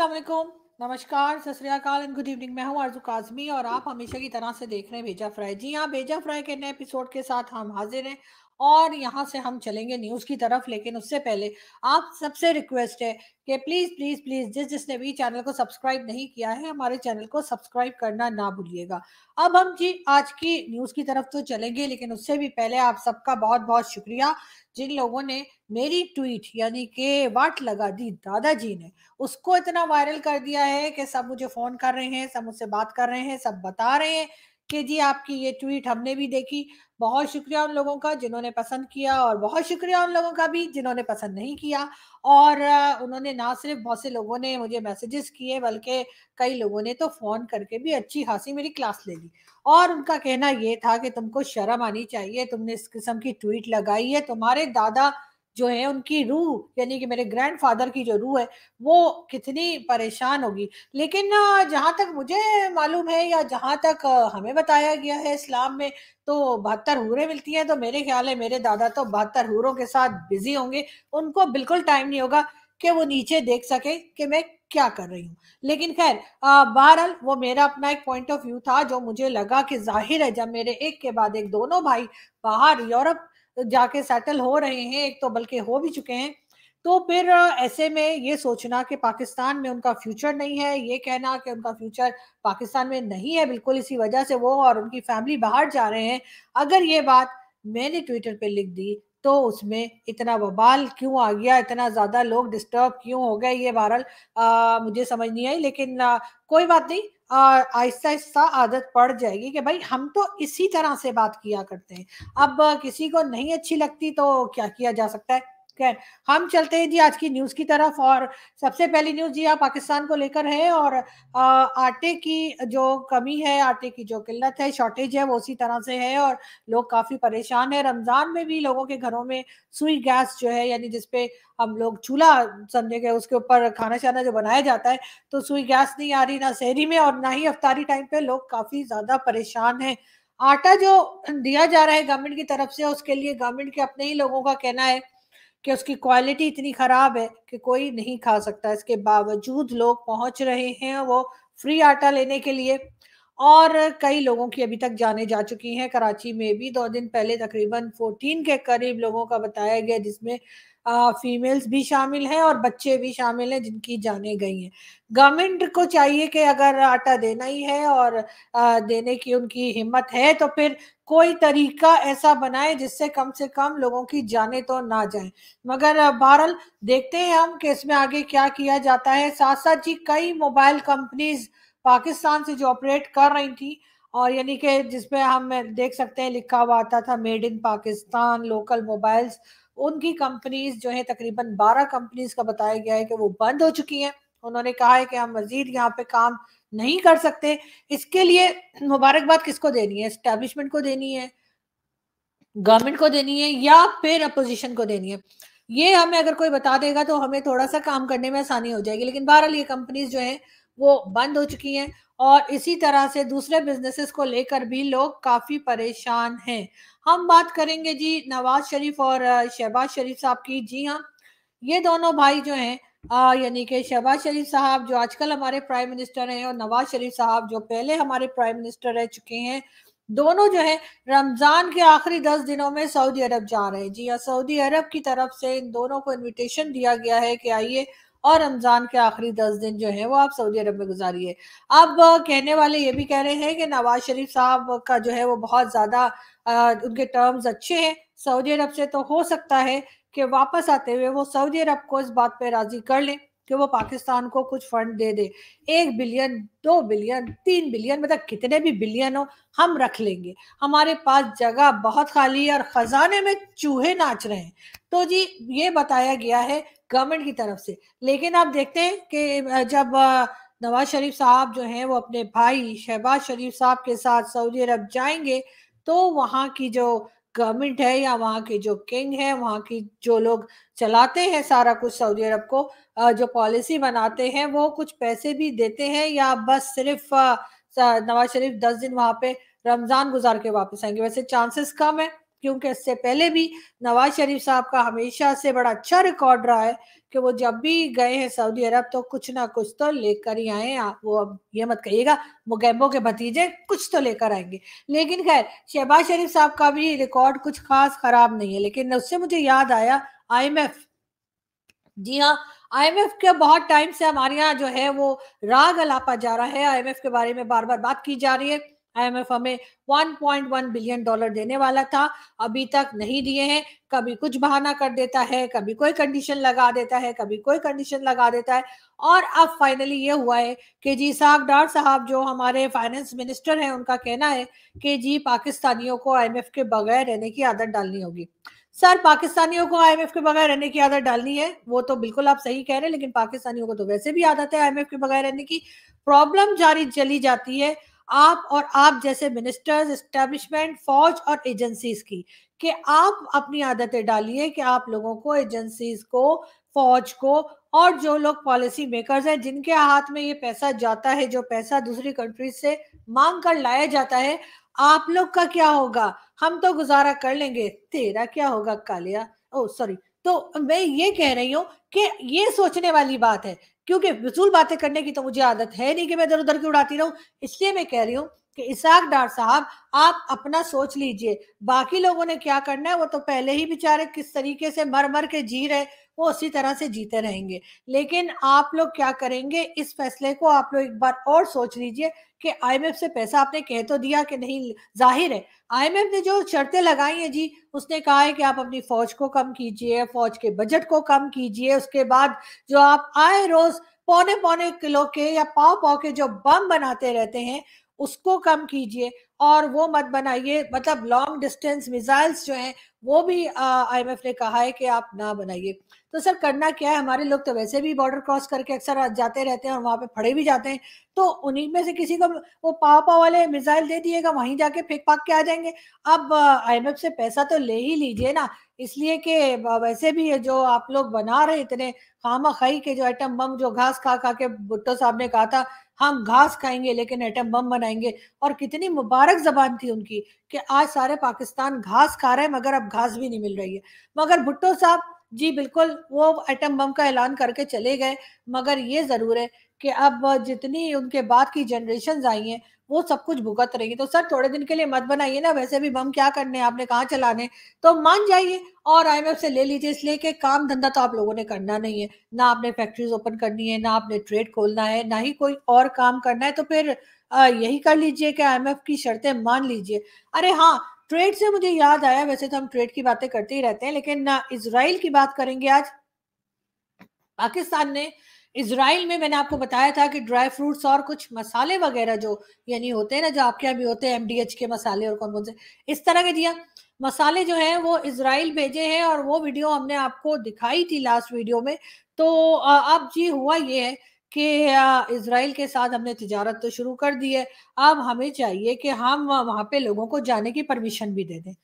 असलम नमस्कार सतरियाकाल and good evening मैं हूं आरजू काजमी और आप हमेशा की तरह से देख रहे हैं भेजा फ्राई जी हाँ भेजा फ्राई के नए एपिसोड के साथ हम हाजिर हैं और यहाँ से हम चलेंगे न्यूज़ की तरफ लेकिन उससे पहले आप सबसे रिक्वेस्ट है कि प्लीज़ प्लीज़ प्लीज़ जिस जिसने भी चैनल को सब्सक्राइब नहीं किया है हमारे चैनल को सब्सक्राइब करना ना भूलिएगा अब हम जी आज की न्यूज़ की तरफ तो चलेंगे लेकिन उससे भी पहले आप सबका बहुत बहुत शुक्रिया जिन लोगों ने मेरी ट्वीट यानी के वाट लगा दी दादाजी ने उसको इतना वायरल कर दिया है कि सब मुझे फ़ोन कर रहे हैं सब मुझसे बात कर रहे हैं सब बता रहे हैं कि जी आपकी ये ट्वीट हमने भी देखी बहुत शुक्रिया उन लोगों का जिन्होंने पसंद किया और बहुत शुक्रिया उन लोगों का भी जिन्होंने पसंद नहीं किया और उन्होंने ना सिर्फ बहुत से लोगों ने मुझे मैसेजेस किए बल्कि कई लोगों ने तो फ़ोन करके भी अच्छी खासी मेरी क्लास ले ली और उनका कहना ये था कि तुमको शर्म आनी चाहिए तुमने इस किस्म की ट्वीट लगाई है तुम्हारे दादा जो है उनकी रूह यानी कि मेरे ग्रैंडफादर की जो रूह है वो कितनी परेशान होगी लेकिन जहाँ तक मुझे मालूम है या जहाँ तक हमें बताया गया है इस्लाम में तो बहत्तर हूरें मिलती हैं तो मेरे ख्याल है मेरे दादा तो बहत्तर हूरों के साथ बिजी होंगे उनको बिल्कुल टाइम नहीं होगा कि वो नीचे देख सके कि मैं क्या कर रही हूँ लेकिन खैर बहरहाल वो मेरा अपना एक पॉइंट ऑफ व्यू था जो मुझे लगा कि जाहिर है जब मेरे एक के बाद एक दोनों भाई बाहर यूरोप जाके सेटल हो रहे हैं एक तो बल्कि हो भी चुके हैं तो फिर ऐसे में ये सोचना कि पाकिस्तान में उनका फ्यूचर नहीं है ये कहना कि उनका फ्यूचर पाकिस्तान में नहीं है बिल्कुल इसी वजह से वो और उनकी फैमिली बाहर जा रहे हैं अगर ये बात मैंने ट्विटर पे लिख दी तो उसमें इतना बबाल क्यों आ गया इतना ज़्यादा लोग डिस्टर्ब क्यों हो गए ये बहरल मुझे समझ नहीं आई लेकिन आ, कोई बात नहीं आहिस्ता आहिस्ता आदत पड़ जाएगी कि भाई हम तो इसी तरह से बात किया करते हैं अब किसी को नहीं अच्छी लगती तो क्या किया जा सकता है खैर हम चलते हैं जी आज की न्यूज़ की तरफ और सबसे पहली न्यूज़ जी आप पाकिस्तान को लेकर है और आटे की जो कमी है आटे की जो किल्लत है शॉर्टेज है वो उसी तरह से है और लोग काफ़ी परेशान है रमज़ान में भी लोगों के घरों में सुई गैस जो है यानी जिसपे हम लोग चूल्हा समझे गए उसके ऊपर खाना शाना जो बनाया जाता है तो सुई गैस नहीं आ रही ना शहरी में और ना ही अफतारी टाइम पे लोग काफ़ी ज़्यादा परेशान है आटा जो दिया जा रहा है गवर्नमेंट की तरफ से उसके लिए गवर्नमेंट के अपने ही लोगों का कहना है कि उसकी क्वालिटी इतनी खराब है कि कोई नहीं खा सकता इसके बावजूद लोग पहुंच रहे हैं वो फ्री आटा लेने के लिए और कई लोगों की अभी तक जाने जा चुकी हैं कराची में भी दो दिन पहले तकरीबन 14 के करीब लोगों का बताया गया जिसमें फीमेल्स भी शामिल हैं और बच्चे भी शामिल हैं जिनकी जाने गई हैं गवर्नमेंट को चाहिए कि अगर आटा देना ही है और आ, देने की उनकी हिम्मत है तो फिर कोई तरीका ऐसा बनाए जिससे कम से कम लोगों की जाने तो ना जाए मगर बहरल देखते हैं हम कि इसमें आगे क्या किया जाता है साथ साथ जी कई मोबाइल कंपनीज पाकिस्तान से जो ऑपरेट कर रही थी और यानी कि जिसपे हम देख सकते हैं लिखा हुआ आता था made in Pakistan local mobiles उनकी कंपनीज जो है तकरीबन 12 कंपनीज का बताया गया है कि वो बंद हो चुकी हैं उन्होंने कहा है कि हम मजीद यहाँ पे काम नहीं कर सकते इसके लिए मुबारकबाद किसको देनी है स्टेब्लिशमेंट को देनी है गवर्नमेंट को देनी है या फिर अपोजिशन को देनी है ये हमें अगर कोई बता देगा तो हमें थोड़ा सा काम करने में आसानी हो जाएगी लेकिन बहरहाल ये कंपनीज जो है वो बंद हो चुकी हैं और इसी तरह से दूसरे बिजनेसेस को लेकर भी लोग काफ़ी परेशान हैं हम बात करेंगे जी नवाज शरीफ और शहबाज शरीफ साहब की जी हाँ ये दोनों भाई जो हैं यानी कि शहबाज शरीफ साहब जो आजकल हमारे प्राइम मिनिस्टर हैं और नवाज शरीफ साहब जो पहले हमारे प्राइम मिनिस्टर रह चुके हैं दोनों जो है रमजान के आखिरी दस दिनों में सऊदी अरब जा रहे हैं जी हाँ सऊदी अरब की तरफ से इन दोनों को इनविटेशन दिया गया है कि आइए और रमज़ान के आखिरी दस दिन जो है वो आप सऊदी अरब में गुजारिए अब कहने वाले ये भी कह रहे हैं कि नवाज शरीफ साहब का जो है वो बहुत ज़्यादा उनके टर्म्स अच्छे हैं सऊदी अरब से तो हो सकता है कि वापस आते हुए वो सऊदी अरब को इस बात पर राजी कर लें कि वो पाकिस्तान को कुछ फंड दे दे एक बिलियन दो बिलियन तीन बिलियन मतलब कितने भी बिलियन हो हम रख लेंगे हमारे पास जगह बहुत खाली है और ख़जाने में चूहे नाच रहे हैं तो जी ये बताया गया है गवर्नमेंट की तरफ से लेकिन आप देखते हैं कि जब नवाज शरीफ साहब जो हैं वो अपने भाई शहबाज शरीफ साहब के साथ सऊदी अरब जाएंगे तो वहाँ की जो गवर्नमेंट है या वहाँ की जो किंग है वहाँ की जो लोग चलाते हैं सारा कुछ सऊदी अरब को जो पॉलिसी बनाते हैं वो कुछ पैसे भी देते हैं या बस सिर्फ नवाज शरीफ दस दिन वहाँ पे रमजान गुजार के वापस आएंगे वैसे चांसेस कम है क्योंकि इससे पहले भी नवाज शरीफ साहब का हमेशा से बड़ा अच्छा रिकॉर्ड रहा है कि वो जब भी गए हैं सऊदी अरब तो कुछ ना कुछ तो लेकर ही आए वो अब ये मत कहिएगा मुगैम्बो के भतीजे कुछ तो लेकर आएंगे लेकिन खैर शहबाज शरीफ साहब का भी रिकॉर्ड कुछ खास खराब नहीं है लेकिन उससे मुझे याद आया आई जी हाँ आईएमएफ के बहुत टाइम से हमारे यहाँ जो है वो राग अलापा जा रहा है आईएमएफ के बारे में बार बार बात की जा रही है आईएमएफ हमें 1.1 बिलियन डॉलर देने वाला था अभी तक नहीं दिए हैं कभी कुछ बहाना कर देता है कभी कोई कंडीशन लगा देता है कभी कोई कंडीशन लगा देता है और अब फाइनली ये हुआ है कि जी साग डार साहब जो हमारे फाइनेंस मिनिस्टर हैं उनका कहना है कि जी पाकिस्तानियों को आई के बगैर रहने की आदत डालनी होगी सर पाकिस्तानियों को आईएमएफ के बगैर रहने की आदत डालनी है वो तो बिल्कुल आप सही कह रहे हैं लेकिन पाकिस्तानियों को तो वैसे भी आदत है आईएमएफ के बगैर रहने की प्रॉब्लम जारी चली जाती है आप और आप जैसे मिनिस्टर्स एस्टेब्लिशमेंट फौज और एजेंसीज की कि आप अपनी आदतें डालिए कि आप लोगों को एजेंसीज को फौज को और जो लोग पॉलिसी मेकर्स हैं जिनके हाथ में ये पैसा जाता है जो पैसा दूसरी कंट्रीज से मांग कर लाया जाता है आप लोग का क्या होगा हम तो गुजारा कर लेंगे तेरा क्या होगा कालिया ओ सॉरी तो मैं ये कह रही हूँ कि ये सोचने वाली बात है क्योंकि फिजूल बातें करने की तो मुझे आदत है नहीं कि मैं इधर उधर की उड़ाती रहूं इसलिए मैं कह रही हूं कि इसाक डार साहब आप अपना सोच लीजिए बाकी लोगों ने क्या करना है वो तो पहले ही बेचारे किस तरीके से मर मर के जी रहे वो उसी तरह से जीते रहेंगे लेकिन आप लोग क्या करेंगे इस फैसले को आप लोग एक बार और सोच लीजिए कि आईएमएफ से पैसा आपने कह तो दिया कि नहीं जाहिर है आईएमएफ ने जो शर्तें लगाई हैं जी उसने कहा है कि आप अपनी फौज को कम कीजिए फौज के बजट को कम कीजिए उसके बाद जो आप आए रोज पौने पौने किलो के या पाव पाव के जो बम बनाते रहते हैं उसको कम कीजिए और वो मत बनाइए मतलब लॉन्ग डिस्टेंस मिसाइल्स जो हैं वो भी आईएमएफ ने कहा है कि आप ना बनाइए तो सर करना क्या है हमारे लोग तो वैसे भी बॉर्डर क्रॉस करके अक्सर जाते रहते हैं और वहाँ पे फड़े भी जाते हैं तो उन्हीं में से किसी को वो पाव पाव वाले मिसाइल दे दिएगा वहीं जाके फेंक पाक के आ जाएंगे अब आई से पैसा तो ले ही लीजिए ना इसलिए कि वैसे भी जो आप लोग बना रहे इतने खामा खाई के जो आइटम बम जो घास खा खा के भुट्टो साहब ने कहा था हम घास खाएंगे लेकिन एटम बम बनाएंगे और कितनी मुबारक जबान थी उनकी कि आज सारे पाकिस्तान घास खा रहे हैं मगर अब घास भी नहीं मिल रही है मगर भुट्टो साहब जी बिल्कुल वो एटम बम का ऐलान करके चले गए मगर ये ज़रूर है कि अब जितनी उनके बाद की जनरेशन आई हैं वो सब कुछ भुगत रही है तो सर थोड़े दिन के लिए मत बनाइए ना वैसे भी बम क्या करने आपने कहाँ चलाने तो मान जाइए और आईएमएफ से ले लीजिए इसलिए कि काम धंधा तो आप लोगों ने करना नहीं है ना आपने फैक्ट्रीज ओपन करनी है ना आपने ट्रेड खोलना है ना ही कोई और काम करना है तो फिर यही कर लीजिए कि आई की शर्तें मान लीजिए अरे हाँ ट्रेड से मुझे याद आया वैसे तो हम ट्रेड की बातें करते ही रहते हैं लेकिन इसराइल की बात करेंगे आज पाकिस्तान ने इसराइल में मैंने आपको बताया था कि ड्राई फ्रूट्स और कुछ मसाले वगैरह जो यानी होते हैं ना जो आपके यहाँ भी होते हैं एम के मसाले और कौन कौन से इस तरह के दिया मसाले जो हैं वो इसराइल भेजे हैं और वो वीडियो हमने आपको दिखाई थी लास्ट वीडियो में तो अब जी हुआ ये है कि इसराइल के साथ हमने तजारत तो शुरू कर दी है अब हमें चाहिए कि हम वहाँ पे लोगों को जाने की परमिशन भी दे दें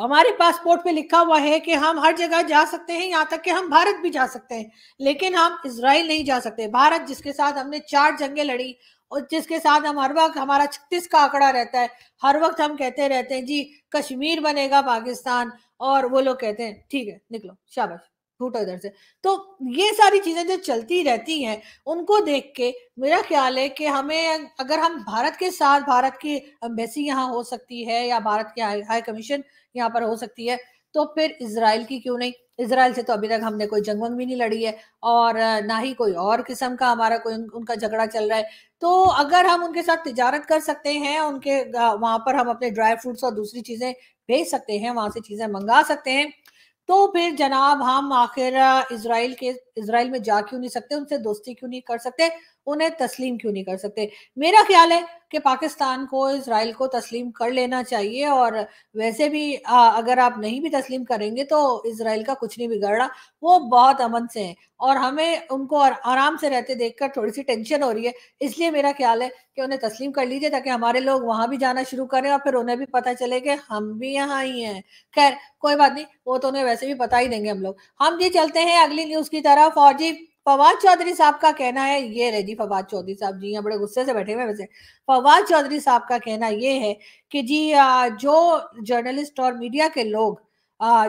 हमारे पासपोर्ट पे लिखा हुआ है कि हम हर जगह जा सकते हैं यहाँ तक कि हम भारत भी जा सकते हैं लेकिन हम इसराइल नहीं जा सकते भारत जिसके साथ हमने चार जंगे लड़ी और जिसके साथ हम हर वक्त हमारा छत्तीस का आंकड़ा रहता है हर वक्त हम कहते रहते हैं जी कश्मीर बनेगा पाकिस्तान और वो लोग कहते हैं ठीक है निकलो शाबाश फूटो इधर से तो ये सारी चीजें जो चलती रहती हैं उनको देख के मेरा ख्याल है कि हमें अगर हम भारत के साथ भारत की एम्बेसी यहाँ हो सकती है या भारत के हाई कमीशन यहाँ पर हो सकती है तो फिर इसराइल की क्यों नहीं इसराइल से तो अभी तक हमने कोई जंग वंग भी नहीं लड़ी है और ना ही कोई और किस्म का हमारा कोई उनका झगड़ा चल रहा है तो अगर हम उनके साथ तजारत कर सकते हैं उनके वहां पर हम अपने ड्राई फ्रूट्स और दूसरी चीजें भेज सकते हैं वहां से चीजें मंगा सकते हैं तो फिर जनाब हम आखिर इसराइल के इसराइल में जा क्यों नहीं सकते उनसे दोस्ती क्यों नहीं कर सकते उन्हें तस्लीम क्यों नहीं कर सकते मेरा ख्याल है कि पाकिस्तान को इसराइल को तस्लीम कर लेना चाहिए और वैसे भी आ, अगर आप नहीं भी तस्लीम करेंगे तो इसराइल का कुछ नहीं बिगड़ रहा वो बहुत अमन से हैं और हमें उनको और आराम से रहते देखकर थोड़ी सी टेंशन हो रही है इसलिए मेरा ख्याल है कि उन्हें तस्लीम कर लीजिए ताकि हमारे लोग वहाँ भी जाना शुरू करें और फिर उन्हें भी पता चले कि हम भी यहाँ ही हैं खैर कोई बात नहीं वो तो उन्हें वैसे भी बता ही देंगे हम लोग हम जी चलते हैं अगली न्यूज़ की तरफ और जी फवाद चौधरी साहब का कहना है ये रहे जी फवाद चौधरी साहब जी यहाँ बड़े गुस्से से बैठे हुए वैसे फवाद चौधरी साहब का कहना ये है कि जी जो जर्नलिस्ट और मीडिया के लोग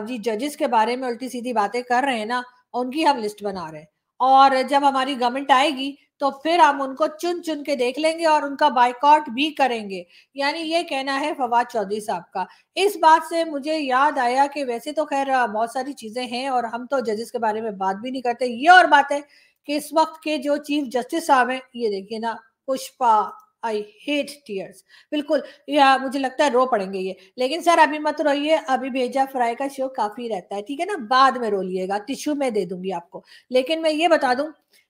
जी जजेस के बारे में उल्टी सीधी बातें कर रहे हैं ना उनकी हम लिस्ट बना रहे हैं और जब हमारी गवर्नमेंट आएगी तो फिर हम उनको चुन चुन के देख लेंगे और उनका बाइकआउट भी करेंगे यानी ये कहना है फवाद चौधरी साहब का इस बात से मुझे याद आया कि वैसे तो खैर बहुत सारी चीजें हैं और हम तो जजेस के बारे में बात भी नहीं करते ये और बात है कि इस वक्त के जो चीफ जस्टिस साहब हैं ये देखिए ना पुष्पा आई हेट टीयर्स बिल्कुल या मुझे लगता है रो पड़ेंगे ये लेकिन सर अभी मत रोइए अभी भेजा फ्राई का शो काफी रहता है ठीक है ना बाद में रो लिएगा टिश्यू में दे दूंगी आपको लेकिन मैं ये बता दूं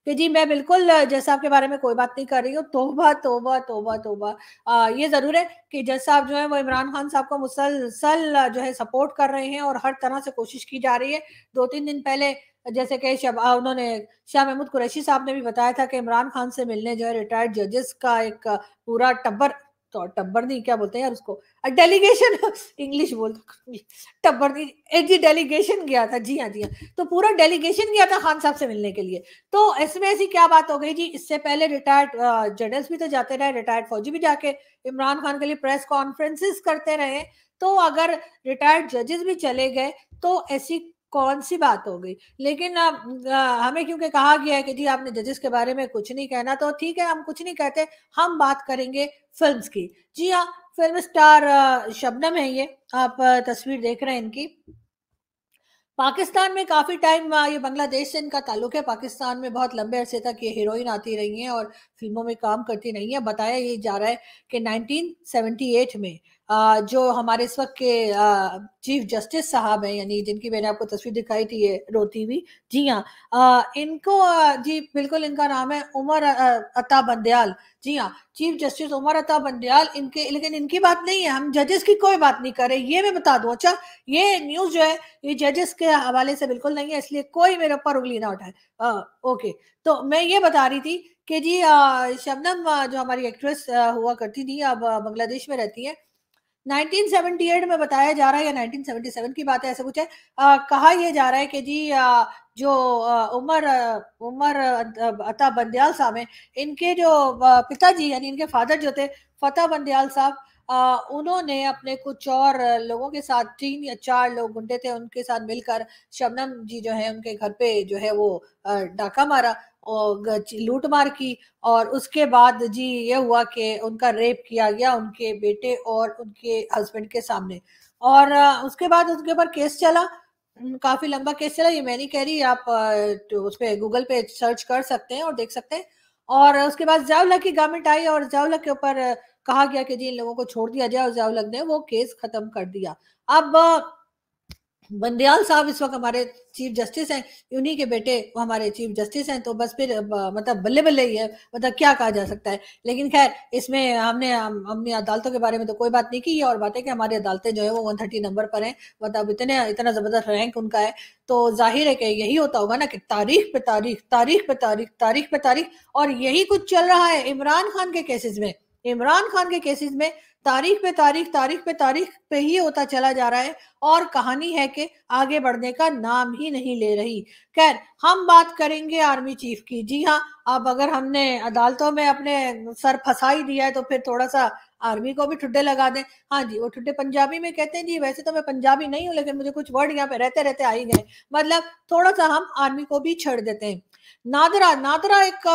कि जी मैं बिल्कुल जज साहब के बारे में कोई बात नहीं कर रही हूँ तोबा तोबा तोबा तोबा आ, ये ज़रूर है कि जज साहब जो है वो इमरान खान साहब को मुसलसल जो है सपोर्ट कर रहे हैं और हर तरह से कोशिश की जा रही है दो तीन दिन पहले जैसे कि शब उन्होंने शाह महमूद कुरैशी साहब ने भी बताया था कि इमरान खान से मिलने जो है रिटायर्ड जजेस का एक पूरा टब्बर तो टब्बर नहीं क्या बोलते हैं यार उसको डेलीगेशन इंग्लिश बोल टब्बर नहीं एक जी डेलीगेशन गया था जी हाँ जी हाँ तो पूरा डेलीगेशन गया था खान साहब से मिलने के लिए तो इसमें ऐसी क्या बात हो गई जी इससे पहले रिटायर्ड जनरल्स भी तो जाते रहे रिटायर्ड फौजी भी जाके इमरान खान के लिए प्रेस कॉन्फ्रेंसिस करते रहे तो अगर रिटायर्ड जजेस भी चले गए तो ऐसी कौन सी बात हो गई लेकिन आ, आ, हमें क्योंकि कहा गया है कि जी आपने जजेस के बारे में कुछ नहीं कहना तो ठीक है हम कुछ नहीं कहते हम बात करेंगे फिल्म्स की जी हाँ फिल्म स्टार शबनम है ये आप तस्वीर देख रहे हैं इनकी पाकिस्तान में काफ़ी टाइम ये बांग्लादेश से इनका ताल्लुक है पाकिस्तान में बहुत लंबे अरसे तक ये हीरोइन आती रही हैं और फिल्मों में काम करती रही हैं बताया ये जा रहा है कि 1978 में जो हमारे इस वक्त के चीफ जस्टिस साहब हैं यानी जिनकी मैंने आपको तस्वीर दिखाई थी ये रोती हुई जी हाँ इनको जी बिल्कुल इनका नाम है उमर अता बंदयाल जी हाँ चीफ जस्टिस उमर अता बंदयाल इनके लेकिन इनकी बात नहीं है हम जजेस की कोई बात नहीं कर रहे ये मैं बता दूँ अच्छा ये न्यूज़ जो है ये जजेस के हवाले से बिल्कुल नहीं है इसलिए कोई मेरे ऊपर उंगली ना उठाए ओके तो मैं ये बता रही थी कि जी शबनम जो हमारी एक्ट्रेस हुआ करती थी अब बांग्लादेश में रहती है 1978 में बताया जा रहा है या 1977 की बात है ऐसा कुछ है आ, कहा यह जा रहा है कि जी आ, जो आ, उमर आ, उमर अता बंदयाल साहब हैं इनके जो पिताजी यानी इनके फादर जो थे फतेह बंदयाल साहब उन्होंने अपने कुछ और लोगों के साथ तीन या चार लोग गुंडे थे उनके साथ मिलकर शबनम जी जो है उनके घर पे जो है वो डाका मारा लूट मार की और उसके बाद जी ये हुआ कि उनका रेप किया गया उनके बेटे और उनके हस्बैंड के सामने और उसके बाद उसके ऊपर केस चला काफी लंबा केस चला ये मैं नहीं कह रही आप तो उस पर गूगल पे सर्च कर सकते हैं और देख सकते हैं और उसके बाद जावला की गवर्नमेंट आई और जावला के ऊपर कहा गया कि जी इन लोगों को छोड़ दिया जाए और जावलक ने वो केस खत्म कर दिया अब बंदयाल साहब इस वक्त हमारे चीफ जस्टिस हैं उन्हीं के बेटे वो हमारे चीफ जस्टिस हैं तो बस फिर मतलब बल्ले बल्ले ही है मतलब क्या कहा जा सकता है लेकिन खैर इसमें हमने हमने अदालतों के बारे में तो कोई बात नहीं की है और बात है कि हमारी अदालतें जो है वो वन थर्टी नंबर पर हैं मतलब इतने इतना ज़बरदस्त रैंक उनका है तो जाहिर है कि यही होता होगा ना कि तारीख पे तारीख तारीख पे तारीख तारीख पे तारीख और यही कुछ चल रहा है इमरान खान के केसेस में इमरान खान के केसेस में तारीख पे तारीख तारीख पे तारीख पे ही होता चला जा रहा है और कहानी है कि आगे बढ़ने का नाम ही नहीं ले रही खैर हम बात करेंगे आर्मी चीफ की जी हाँ अब अगर हमने अदालतों में अपने सर फंसा ही दिया है तो फिर थोड़ा सा आर्मी को भी ठुड्डे लगा दें हाँ जी वो ठुड्डे पंजाबी में कहते हैं जी वैसे तो मैं पंजाबी नहीं हूँ लेकिन मुझे कुछ वर्ड यहाँ पे रहते रहते आ ही गए मतलब थोड़ा सा हम आर्मी को भी छेड़ देते हैं नादरा नादरा एक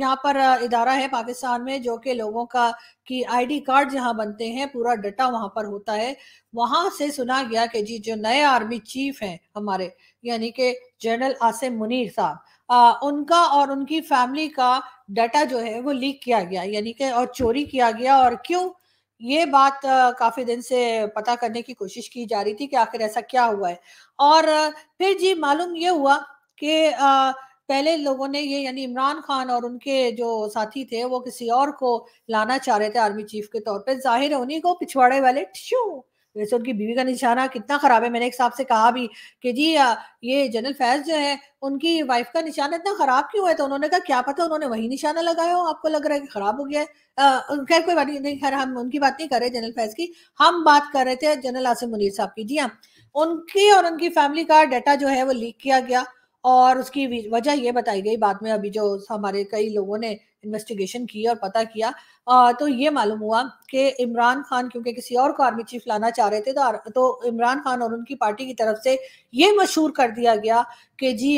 यहाँ पर इदारा है पाकिस्तान में जो कि लोगों का कि आईडी कार्ड जहाँ बनते हैं पूरा डाटा वहाँ पर होता है वहाँ से सुना गया कि जी जो नए आर्मी चीफ हैं हमारे यानी कि जनरल आसिम मुनीर साहब उनका और उनकी फैमिली का डाटा जो है वो लीक किया गया यानी कि और चोरी किया गया और क्यों ये बात काफी दिन से पता करने की कोशिश की जा रही थी कि आखिर ऐसा क्या हुआ है और फिर जी मालूम ये हुआ कि पहले लोगों ने ये यानी इमरान खान और उनके जो साथी थे वो किसी और को लाना चाह रहे थे आर्मी चीफ के तौर पे जाहिर है उन्हीं को पिछवाड़े वाले वैसे उनकी बीवी का निशाना कितना खराब है मैंने एक साहब से कहा भी कि जी ये जनरल फैज जो है उनकी वाइफ का निशाना इतना खराब क्यों है तो उन्होंने कहा क्या पता उन्होंने वही निशाना लगाया हो आपको लग रहा है कि खराब हो गया है खैर कोई बात नहीं खैर हम उनकी बात नहीं कर रहे जनरल फैज की हम बात कर रहे थे जनरल आसिम मुनीर साहब की जी हाँ उनकी और उनकी फैमिली का डाटा जो है वो लीक किया गया और उसकी वजह ये बताई गई बाद में अभी जो हमारे कई लोगों ने इन्वेस्टिगेशन की और पता किया आ, तो ये मालूम हुआ कि इमरान खान क्योंकि किसी और को आर्मी चीफ लाना चाह रहे थे तो तो इमरान खान और उनकी पार्टी की तरफ से ये मशहूर कर दिया गया कि जी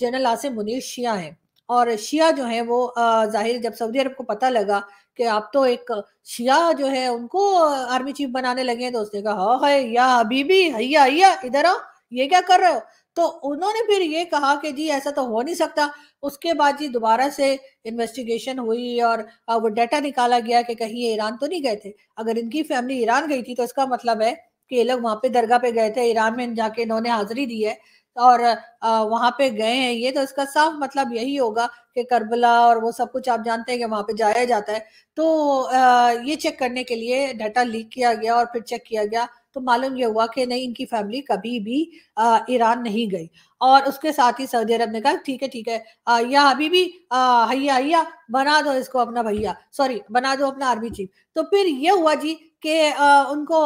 जनरल आसिम मुनीर शिया हैं और शिया जो है वो जाहिर जब सऊदी अरब को पता लगा कि आप तो एक शिया जो है उनको आर्मी चीफ बनाने लगे तो उसने कहा हाँ है हाँ, या अभी भी हैया हैया इधर आओ ये क्या कर रहे हो तो उन्होंने फिर ये कहा कि जी ऐसा तो हो नहीं सकता उसके बाद जी दोबारा से इन्वेस्टिगेशन हुई और वो डाटा निकाला गया कि कहीं ये ईरान तो नहीं गए थे अगर इनकी फैमिली ईरान गई थी तो इसका मतलब है कि ये लोग वहाँ पे दरगाह पे गए थे ईरान में जाके इन्होंने हाजिरी दी है और वहाँ पे गए हैं ये तो इसका साफ मतलब यही होगा कि करबला और वो सब कुछ आप जानते हैं कि वहाँ पे जाया जाता है तो ये चेक करने के लिए डाटा लीक किया गया और फिर चेक किया गया तो मालूम यह हुआ कि नहीं इनकी फैमिली कभी भी ईरान नहीं गई और उसके साथ ही सऊदी अरब ने कहा ठीक है ठीक है या अभी भी हैया हैया बना दो इसको अपना भैया सॉरी बना दो अपना आर्मी चीफ तो फिर ये हुआ जी कि उनको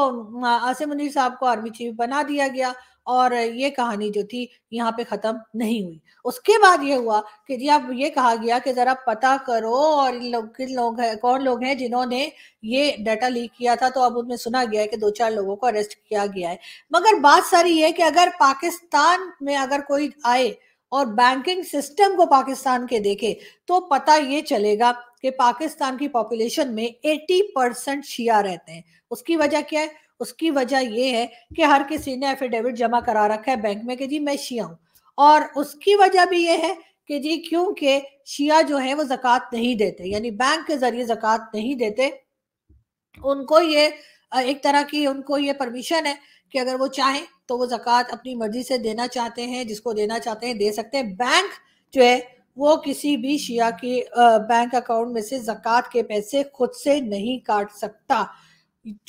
आसिम मुनीर साहब को आर्मी चीफ बना दिया गया और ये कहानी जो थी यहाँ पे खत्म नहीं हुई उसके बाद ये हुआ कि जी अब ये कहा गया कि जरा पता करो और इन लोग किन लोग हैं कौन लोग हैं जिन्होंने ये डाटा लीक किया था तो अब उनमें सुना गया है कि दो चार लोगों को अरेस्ट किया गया है मगर बात सारी ये कि अगर पाकिस्तान में अगर कोई आए और बैंकिंग सिस्टम को पाकिस्तान के देखे तो पता ये चलेगा कि पाकिस्तान की पॉपुलेशन में 80 परसेंट शिया रहते हैं उसकी वजह क्या है उसकी वजह यह है कि हर किसी ने एफिडेविट जमा करा रखा है बैंक में कि जी मैं शिया हूँ और उसकी वजह भी ये है कि जी क्योंकि शिया जो है वो जक़ात नहीं देते यानी बैंक के जरिए जक़ात नहीं देते उनको ये एक तरह की उनको ये परमिशन है कि अगर वो चाहें तो वो ज़क़़त अपनी मर्ज़ी से देना चाहते हैं जिसको देना चाहते हैं दे सकते हैं बैंक जो है वो किसी भी शिया की बैंक अकाउंट में से ज़क़़त के पैसे खुद से नहीं काट सकता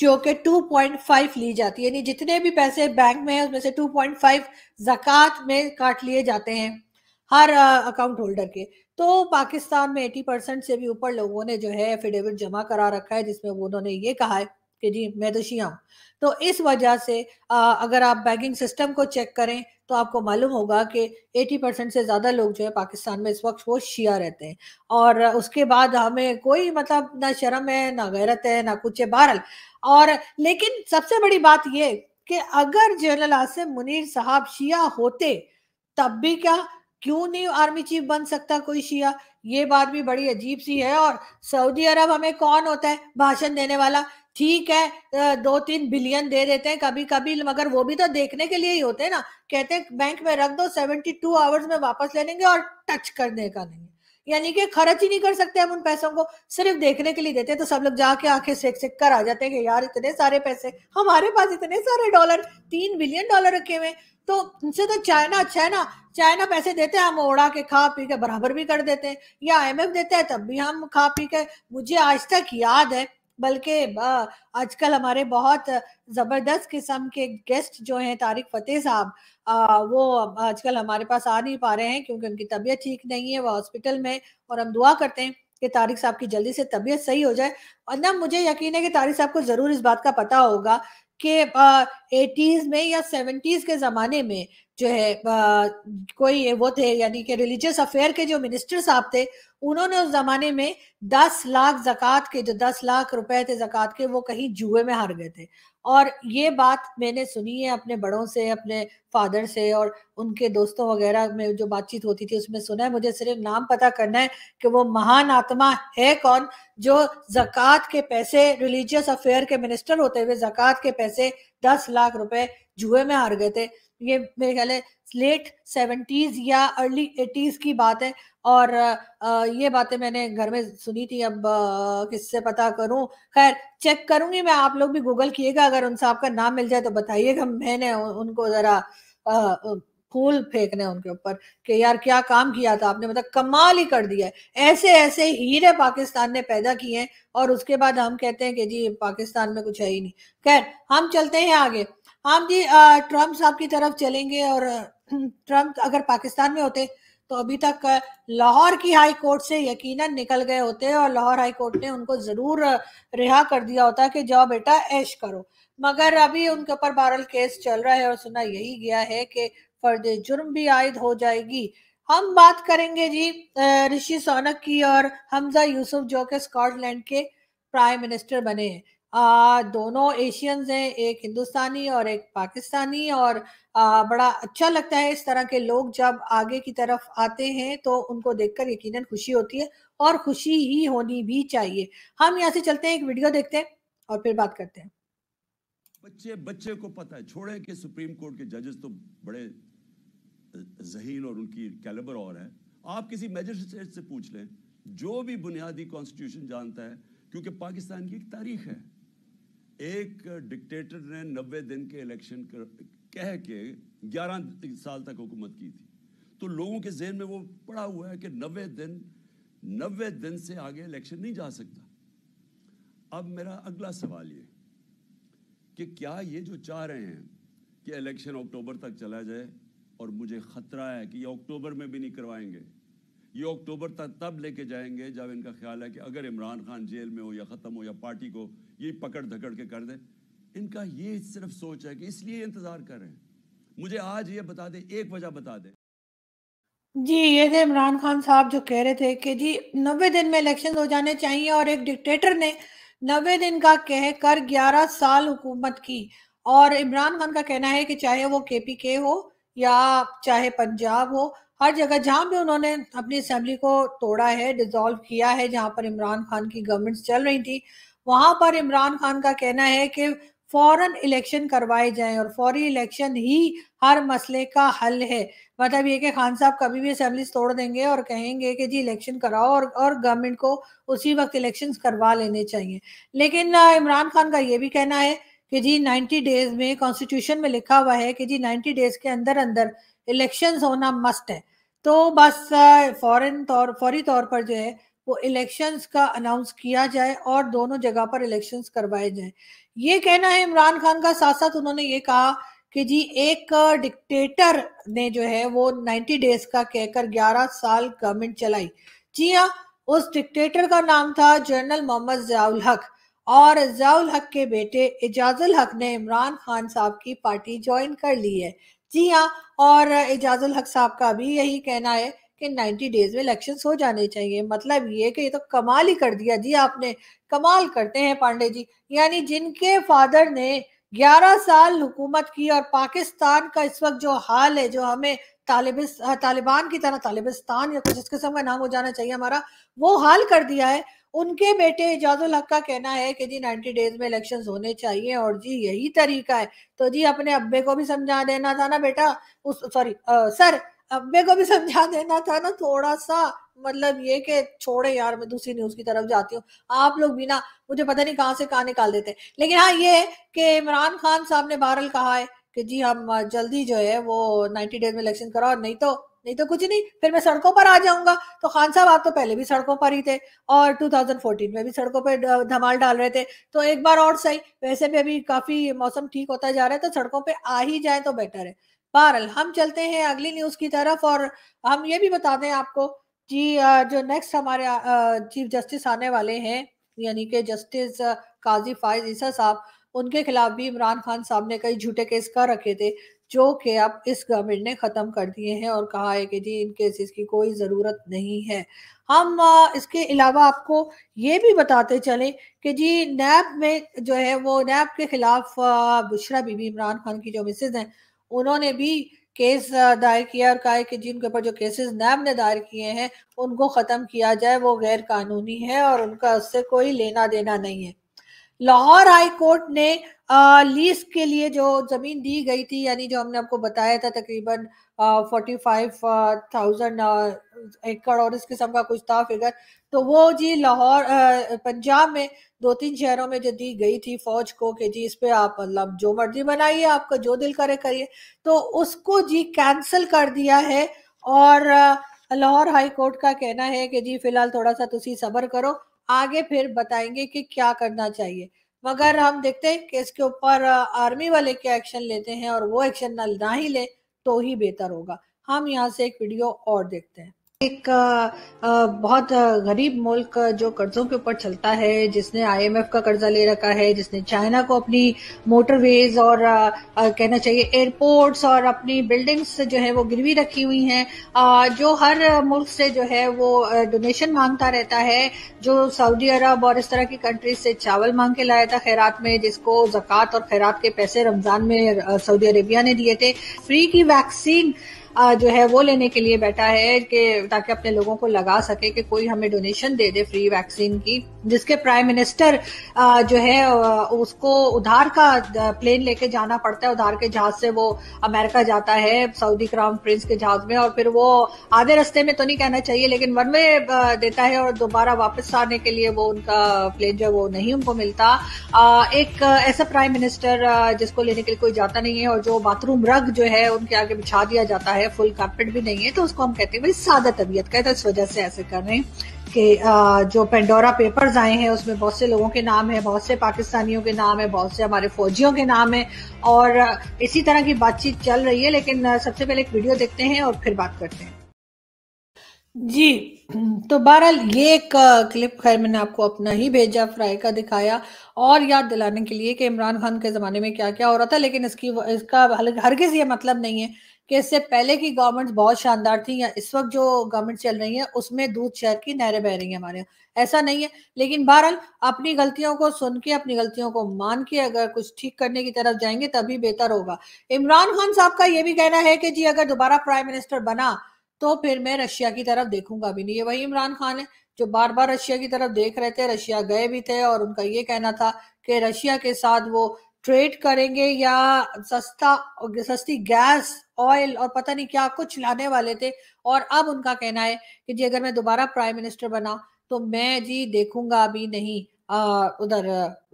जो कि 2.5 ली जाती है यानी जितने भी पैसे बैंक में है उसमें से 2.5 जक़ात में काट लिए जाते हैं हर अकाउंट होल्डर के तो पाकिस्तान में 80 परसेंट से भी ऊपर लोगों ने जो है एफिडेविट जमा करा रखा है जिसमें उन्होंने ये कहा है कि जी मैं तो शिया हूँ तो इस वजह से आ, अगर आप बैंकिंग सिस्टम को चेक करें तो आपको मालूम होगा कि 80 परसेंट से ज़्यादा लोग जो है पाकिस्तान में इस वक्त वो शिया रहते हैं और उसके बाद हमें कोई मतलब ना शर्म है ना गैरत है ना कुछ है बहरल और लेकिन सबसे बड़ी बात ये कि अगर जनरल आसिम मुनीर साहब शिया होते तब भी क्या क्यों नहीं आर्मी चीफ बन सकता कोई शिया ये बात भी बड़ी अजीब सी है और सऊदी अरब हमें कौन होता है भाषण देने वाला ठीक है दो तीन बिलियन दे देते हैं कभी कभी मगर वो भी तो देखने के लिए ही होते हैं ना कहते हैं बैंक में रख दो सेवेंटी टू आवर्स में वापस ले लेंगे और टच करने का नहीं यानी कि खर्च ही नहीं कर सकते हम उन पैसों को सिर्फ देखने के लिए देते हैं तो सब लोग जाके आंखें सेक सेक कर आ जाते हैं कि यार इतने सारे पैसे हमारे पास इतने सारे डॉलर तीन बिलियन डॉलर रखे हुए तो उनसे तो चाइना चाइना चाइना पैसे देते हैं हम ओढ़ा के खा पी के बराबर भी कर देते हैं या आईएमएफ देते हैं तब भी हम खा पी के मुझे आज तक याद है बल्कि आजकल हमारे बहुत ज़बरदस्त किस्म के गेस्ट जो हैं तारिक फतेह साहब वो आजकल हमारे पास आ नहीं पा रहे हैं क्योंकि उनकी तबीयत ठीक नहीं है वो हॉस्पिटल में और हम दुआ करते हैं कि तारिक साहब की जल्दी से तबीयत सही हो जाए और ना मुझे यकीन है कि तारिक साहब को ज़रूर इस बात का पता होगा कि एटीज में या सेवेंटीज के ज़माने में जो है आ, कोई वो थे यानी कि रिलीजियस अफेयर के जो मिनिस्टर साहब थे उन्होंने उस ज़माने में दस लाख जक़ात के जो दस लाख रुपए थे जक़ात के वो कहीं जुए में हार गए थे और ये बात मैंने सुनी है अपने बड़ों से अपने फादर से और उनके दोस्तों वगैरह में जो बातचीत होती थी उसमें सुना है मुझे सिर्फ नाम पता करना है कि वो महान आत्मा है कौन जो जक़ात के पैसे रिलीजियस अफेयर के मिनिस्टर होते हुए जक़ात के पैसे दस लाख रुपए जुए में हार गए थे ये मेरे ख्याल है लेट सेवेंटीज या अर्ली एटीज की बात है और ये बातें मैंने घर में सुनी थी अब किससे पता करूं खैर चेक करूंगी मैं आप लोग भी गूगल किएगा अगर उन साहब का नाम मिल जाए तो बताइएगा मैंने उनको जरा फूल फेंकने उनके ऊपर कि यार क्या काम किया था आपने मतलब कमाल ही कर दिया है ऐसे ऐसे हीरे पाकिस्तान ने पैदा किए हैं और उसके बाद हम कहते हैं कि जी पाकिस्तान में कुछ है ही नहीं खैर हम चलते हैं आगे हम जी ट्रम्प साहब की तरफ चलेंगे और ट्रंप अगर पाकिस्तान में होते तो अभी तक लाहौर की हाई कोर्ट से यकीनन निकल गए होते और लाहौर हाई कोर्ट ने उनको ज़रूर रिहा कर दिया होता कि जाओ बेटा ऐश करो मगर अभी उनके ऊपर बहरल केस चल रहा है और सुना यही गया है कि फर्द जुर्म भी आयद हो जाएगी हम बात करेंगे जी ऋषि सोनक की और हमजा यूसुफ जो कि स्कॉटलैंड के प्राइम मिनिस्टर बने हैं आ, दोनों एशियंस हैं एक हिंदुस्तानी और एक पाकिस्तानी और आ, बड़ा अच्छा लगता है इस तरह के लोग जब आगे की तरफ आते हैं तो उनको देखकर यकीनन खुशी होती है और खुशी ही होनी भी चाहिए हम यहाँ से चलते हैं एक वीडियो देखते हैं और फिर बात करते हैं बच्चे बच्चे को पता है छोड़े के सुप्रीम कोर्ट के जजेस तो बड़े जहीन और उनकी कैलेबर और है आप किसी मैजिस्ट्रेट से पूछ लें जो भी बुनियादी कॉन्स्टिट्यूशन जानता है क्योंकि पाकिस्तान की एक तारीख है एक डिक्टेटर ने नब्बे दिन के इलेक्शन कर कह के ग्यारह साल तक हुकूमत की थी तो लोगों के जहन में वो पड़ा हुआ है कि नब्बे दिन नब्बे दिन से आगे इलेक्शन नहीं जा सकता अब मेरा अगला सवाल ये कि क्या ये जो चाह रहे हैं कि इलेक्शन अक्टूबर तक चला जाए और मुझे ख़तरा है कि ये अक्टूबर में भी नहीं करवाएंगे ये अक्टूबर तक तब लेके जाएंगे जब इनका ख्याल है कि अगर इमरान खान जेल में हो या ख़त्म हो या पार्टी को ये पकड़ धकड़ के कर दे इनका ये सिर्फ सोच है कि इसलिए इंतज़ार कर रहे हैं मुझे आज ये बता दे एक वजह बता दे जी ये थे इमरान खान साहब जो कह रहे थे कि जी नब्बे दिन में इलेक्शन हो जाने चाहिए और एक डिक्टेटर ने नब्बे दिन का कह कर ग्यारह साल हुकूमत की और इमरान खान का कहना है कि चाहे वो केपीके हो या चाहे पंजाब हो हर जगह जहाँ भी उन्होंने अपनी असम्बली को तोड़ा है डिज़ोल्व किया है जहाँ पर इमरान खान की गवर्नमेंट्स चल रही थी वहाँ पर इमरान खान का कहना है कि फौरन इलेक्शन करवाए जाएं और फौरी इलेक्शन ही हर मसले का हल है मतलब ये कि खान साहब कभी भी असम्बली तोड़ देंगे और कहेंगे कि जी इलेक्शन कराओ और और गवर्नमेंट को उसी वक्त इलेक्शंस करवा लेने चाहिए लेकिन इमरान खान का ये भी कहना है कि जी 90 डेज में कॉन्स्टिट्यूशन में लिखा हुआ है कि जी 90 डेज के अंदर अंदर इलेक्शन होना मस्ट है तो बस फॉरन तौर फौरी तौर पर जो है वो इलेक्शंस का अनाउंस किया जाए और दोनों जगह पर इलेक्शंस करवाए जाए ये कहना है इमरान खान का साथ साथ उन्होंने ये कहा कि जी एक डिक्टेटर ने जो है वो 90 डेज का कहकर 11 साल गवर्नमेंट चलाई जी हाँ उस डिक्टेटर का नाम था जनरल मोहम्मद जयाउल हक और जाउल हक के बेटे एजाजुल हक ने इमरान खान साहब की पार्टी ज्वाइन कर ली है जी हाँ और एजाजुल हक साहब का भी यही कहना है कि 90 डेज में इलेक्शन हो जाने चाहिए मतलब ये कि ये तो कमाल ही कर दिया जी आपने कमाल करते हैं पांडे जी यानी जिनके फादर ने 11 साल हुकूमत की और पाकिस्तान का इस वक्त जो हाल है जो हमें तालिबिस तालिबान की तरह तालिबिस्तान या कुछ इस किस्म का नाम हो जाना चाहिए हमारा वो हाल कर दिया है उनके बेटे इजाजुल हक का कहना है कि जी नाइन्टी डेज में इलेक्शन होने चाहिए और जी यही तरीका है तो जी अपने अब्बे को भी समझा देना था ना बेटा उस सॉरी सर अब्बे को भी समझा देना था ना थोड़ा सा मतलब ये कि छोड़े यार मैं दूसरी न्यूज की तरफ जाती हूँ आप लोग बिना मुझे पता नहीं कहाँ से कहाँ निकाल देते लेकिन हाँ ये कि इमरान खान साहब ने बहरल कहा है कि जी हम जल्दी जो है वो नाइन्टी डेज में इलेक्शन कराओ नहीं तो नहीं तो कुछ नहीं फिर मैं सड़कों पर आ जाऊंगा तो खान साहब आप तो पहले भी सड़कों पर ही थे और 2014 में भी सड़कों पर धमाल डाल रहे थे तो एक बार और सही वैसे भी अभी काफी मौसम ठीक होता जा रहा है तो सड़कों पर आ ही जाए तो बेटर है बहरल हम चलते हैं अगली न्यूज की तरफ और हम ये भी बता दें आपको जी जो नेक्स्ट हमारे चीफ जस्टिस आने वाले हैं यानी कि जस्टिस काजी फायज ईसा साहब उनके खिलाफ भी इमरान खान साहब ने कई झूठे केस कर रखे थे जो कि अब इस गवर्नमेंट ने ख़त्म कर दिए हैं और कहा है कि जी इन केसेस की कोई ज़रूरत नहीं है हम इसके अलावा आपको ये भी बताते चलें कि जी नैब में जो है वो नैब के ख़िलाफ़ बुशरा बीबी इमरान खान की जो मिसेज हैं उन्होंने भी केस दायर किया और कहा है कि जिनके ऊपर जो केसेस नैब ने दायर किए हैं उनको ख़त्म किया जाए वो गैर कानूनी है और उनका उससे कोई लेना देना नहीं है लाहौर हाई कोर्ट ने लीज के लिए जो जमीन दी गई थी यानी जो हमने आपको बताया था तकरीबन फोर्टी फाइव थाउजेंड एकड़ और इस किस्म का कुछ था फिगर तो वो जी लाहौर पंजाब में दो तीन शहरों में जो दी गई थी फौज को कि जी इस पर आप मतलब जो मर्जी बनाइए आपका जो दिल करे करिए तो उसको जी कैंसिल कर दिया है और लाहौर हाई कोर्ट का कहना है कि जी फिलहाल थोड़ा सा तुम तो सबर करो आगे फिर बताएंगे कि क्या करना चाहिए मगर हम देखते हैं कि इसके ऊपर आर्मी वाले क्या एक्शन लेते हैं और वो एक्शन ना ही ले तो ही बेहतर होगा हम यहाँ से एक वीडियो और देखते हैं एक बहुत गरीब मुल्क जो कर्जों के ऊपर चलता है जिसने आईएमएफ का कर्जा ले रखा है जिसने चाइना को अपनी मोटरवेज और कहना चाहिए एयरपोर्ट्स और अपनी बिल्डिंग्स जो है वो गिरवी रखी हुई हैं जो हर मुल्क से जो है वो डोनेशन मांगता रहता है जो सऊदी अरब और इस तरह की कंट्रीज से चावल मांग के लाया था खैरात में जिसको जक़ात और खैरात के पैसे रमजान में सऊदी अरेबिया ने दिए थे फ्री की वैक्सीन जो है वो लेने के लिए बैठा है कि ताकि अपने लोगों को लगा सके कि कोई हमें डोनेशन दे दे फ्री वैक्सीन की जिसके प्राइम मिनिस्टर जो है उसको उधार का प्लेन लेके जाना पड़ता है उधार के जहाज से वो अमेरिका जाता है सऊदी क्राउन प्रिंस के जहाज में और फिर वो आधे रास्ते में तो नहीं कहना चाहिए लेकिन वन वे देता है और दोबारा वापस आने के लिए वो उनका प्लेन जो है वो नहीं उनको मिलता एक ऐसा प्राइम मिनिस्टर जिसको लेने के लिए कोई जाता नहीं है और जो बाथरूम रग जो है उनके आगे बिछा दिया जाता है फुल कारपेट भी नहीं है तो उसको हम कहते हैं भाई सादा तबीयत का है तो इस वजह से ऐसे कर रहे हैं कि जो पेंडोरा पेपर्स आए हैं उसमें बहुत से लोगों के नाम है बहुत से पाकिस्तानियों के नाम है बहुत से हमारे फौजियों के नाम है और इसी तरह की बातचीत चल रही है लेकिन सबसे पहले एक वीडियो देखते हैं और फिर बात करते हैं जी तो बहरहाल ये एक क्लिप खैर मैंने आपको अपना ही भेजा फ्राई का दिखाया और याद दिलाने के लिए कि इमरान खान के ज़माने में क्या क्या हो रहा था लेकिन इसकी इसका हरगिज़ ये मतलब नहीं है कि इससे पहले की गवर्नमेंट बहुत शानदार थी या इस वक्त जो गवर्नमेंट चल रही है उसमें दूध शहर की नहरें बह रही है हमारे यहाँ ऐसा नहीं है लेकिन बहरहाल अपनी गलतियों को सुन के अपनी गलतियों को मान के अगर कुछ ठीक करने की तरफ जाएंगे तभी बेहतर होगा इमरान खान साहब का ये भी कहना है कि जी अगर दोबारा प्राइम मिनिस्टर बना तो फिर मैं रशिया की तरफ देखूंगा भी नहीं ये वही इमरान खान है जो बार बार रशिया की तरफ देख रहे थे रशिया गए भी थे और उनका ये कहना था कि रशिया के साथ वो ट्रेड करेंगे या सस्ता सस्ती गैस ऑयल और पता नहीं क्या कुछ लाने वाले थे और अब उनका कहना है कि जी अगर मैं दोबारा प्राइम मिनिस्टर बना तो मैं जी देखूंगा अभी नहीं उधर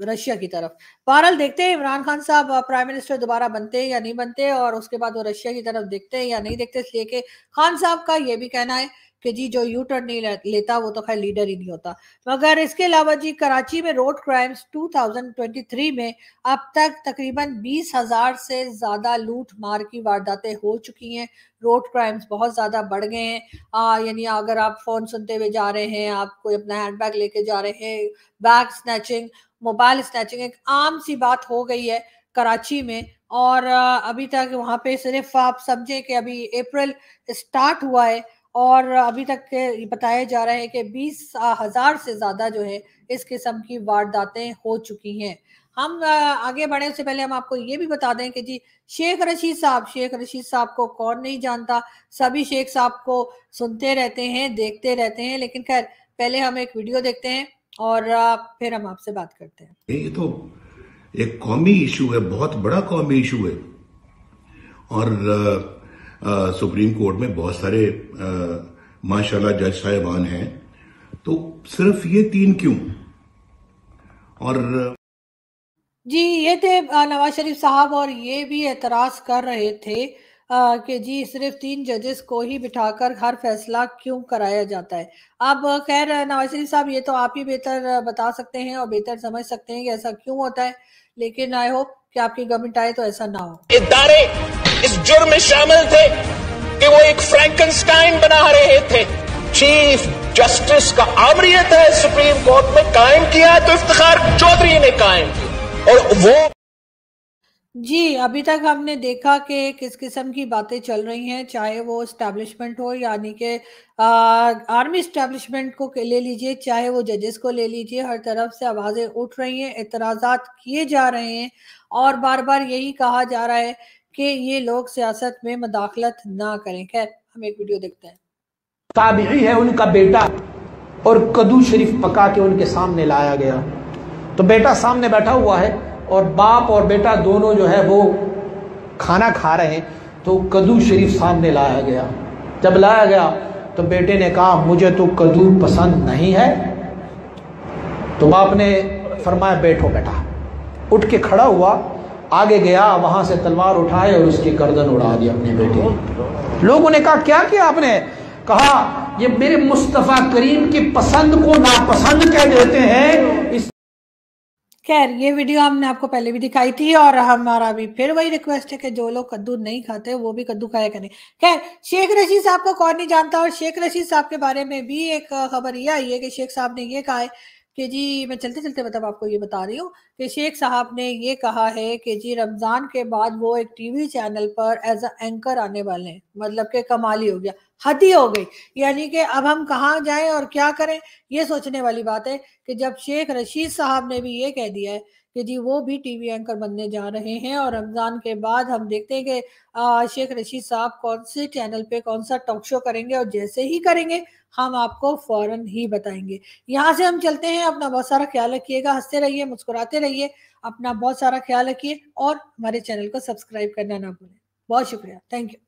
रशिया की तरफ बहरहाल देखते हैं इमरान खान साहब प्राइम मिनिस्टर दोबारा बनते हैं या नहीं बनते और उसके बाद वो रशिया की तरफ देखते हैं या नहीं देखते इसलिए कि खान साहब का ये भी कहना है कि जी जो यू टर्न नहीं लेता वो तो खैर लीडर ही नहीं होता मगर इसके अलावा जी कराची में रोड क्राइम्स 2023 में अब तक तकरीबन बीस हजार से ज़्यादा लूट मार की वारदातें हो चुकी हैं रोड क्राइम्स बहुत ज़्यादा बढ़ गए हैं यानी अगर आप फ़ोन सुनते हुए जा रहे हैं आप कोई अपना हैंड बैग लेके जा रहे हैं बैग स्नैचिंग मोबाइल स्नैचिंग एक आम सी बात हो गई है कराची में और अभी तक वहाँ पे सिर्फ आप समझें कि अभी अप्रैल स्टार्ट हुआ है और अभी तक बताया जा रहा है कि बीस हजार से ज्यादा जो है इस किस्म की वारदातें हो चुकी हैं हम आगे बढ़े उससे पहले हम आपको ये भी बता दें कि जी शेख रशीद साहब शेख रशीद साहब को कौन नहीं जानता सभी शेख साहब को सुनते रहते हैं देखते रहते हैं लेकिन खैर पहले हम एक वीडियो देखते हैं और फिर हम आपसे बात करते हैं ये तो एक कौमी इशू है बहुत बड़ा कौमी इशू है और सुप्रीम कोर्ट में बहुत सारे माशाल्लाह जज साहिबान हैं तो सिर्फ ये तीन क्यों और जी ये थे नवाज शरीफ साहब और ये भी एतराज कर रहे थे कि जी सिर्फ तीन जजेस को ही बिठाकर हर फैसला क्यों कराया जाता है अब खैर नवाज शरीफ साहब ये तो आप ही बेहतर बता सकते हैं और बेहतर समझ सकते हैं कि ऐसा क्यों होता है लेकिन आई होप कि आपकी गवर्नमेंट आए तो ऐसा ना हो इदारे इस जुर्म में शामिल थे कि वो एक फ्रैंकनस्टाइन बना रहे थे चीफ जस्टिस का आमरियत है सुप्रीम कोर्ट में कायम किया है तो इफ्तार चौधरी ने कायम किया और वो जी अभी तक हमने देखा कि किस किस्म की बातें चल रही हैं चाहे वो इस्टेब्लिशमेंट हो यानी कि आर्मी इस्टेब्लिशमेंट को ले लीजिए चाहे वो जजेस को ले लीजिए हर तरफ से आवाज़ें उठ रही हैं एतराज़ात किए जा रहे हैं और बार बार यही कहा जा रहा है कि ये लोग सियासत में मदाखलत ना करें खैर हम एक वीडियो देखते हैं ताबी है उनका बेटा और कदू शरीफ पका के उनके सामने लाया गया तो बेटा सामने बैठा हुआ है और बाप और बेटा दोनों जो है वो खाना खा रहे हैं तो कदू शरीफ सामने लाया गया जब लाया गया तो बेटे ने कहा मुझे तो कदू पसंद नहीं है तो बाप ने फरमाया बैठो बेटा उठ के खड़ा हुआ आगे गया वहां से तलवार उठाए और उसकी गर्दन उड़ा दी अपने बेटे लोगों ने कहा क्या किया आपने कहा ये मेरे मुस्तफ़ा करीम की पसंद को नापसंद कह देते हैं इस खैर ये वीडियो हमने आपको पहले भी दिखाई थी और हमारा भी फिर वही रिक्वेस्ट है कि जो लोग कद्दू नहीं खाते वो भी कद्दू खाया करें खैर शेख रशीद साहब को कौन नहीं जानता और शेख रशीद साहब के बारे में भी एक खबर ये आई है कि शेख साहब ने ये कहा है कि जी मैं चलते चलते मतलब आपको ये बता रही हूँ कि शेख साहब ने ये कहा है कि जी रमज़ान के बाद वो एक टीवी चैनल पर एज अ एंकर आने वाले हैं मतलब के कमाल ही हो गया हद ही हो गई यानी कि अब हम कहाँ जाएं और क्या करें ये सोचने वाली बात है कि जब शेख रशीद साहब ने भी ये कह दिया है कि जी वो भी टीवी एंकर बनने जा रहे हैं और रमज़ान के बाद हम देखते हैं कि शेख रशीद साहब कौन से चैनल पे कौन सा टॉक शो करेंगे और जैसे ही करेंगे हम आपको फौरन ही बताएंगे यहाँ से हम चलते हैं अपना बहुत सारा ख्याल रखिएगा हंसते रहिए मुस्कुराते रहिए अपना बहुत सारा ख्याल रखिए और हमारे चैनल को सब्सक्राइब करना ना भूलें बहुत शुक्रिया थैंक यू